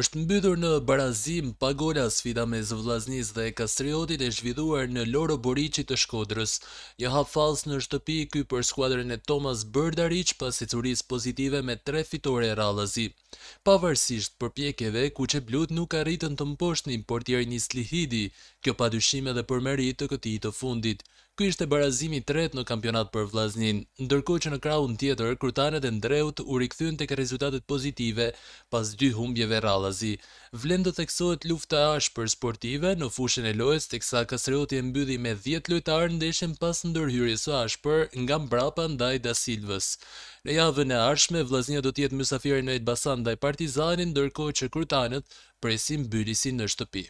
është mbydhur në barazim pagola sfida me zvlaznis dhe kastriotit e zhvidhuar në loro borici të shkodrës. Një hap falës në shtëpi ky për skuadrën e Thomas Bërdaric pas i curis pozitive me tre fitore e ralazi. Pavarësisht për pjekjeve, ku që blut nuk arritën të mposht një portier një slihidi, kjo pa dyshime dhe për meritë të këti të fundit. Ky ishte barazimi tret në kampionat për Vlaznin, ndërko që në kraun tjetër, krutanet e ndreut u rikthyn të rezultatet pozitive pas dy humbjeve ralazi. Ballazi. Vlen do lufta e ashpër sportive në fushën e lojës, teksa Kastrioti e mbylli me 10 lojtarë ndeshën pas ndërhyrjes së ashpër nga mbrapa ndaj Da Silvës. Në javën e ardhshme Vllaznia do të jetë mysafiri në Elbasan ndaj Partizanit, ndërkohë që krutanët presin mbylisin në shtëpi.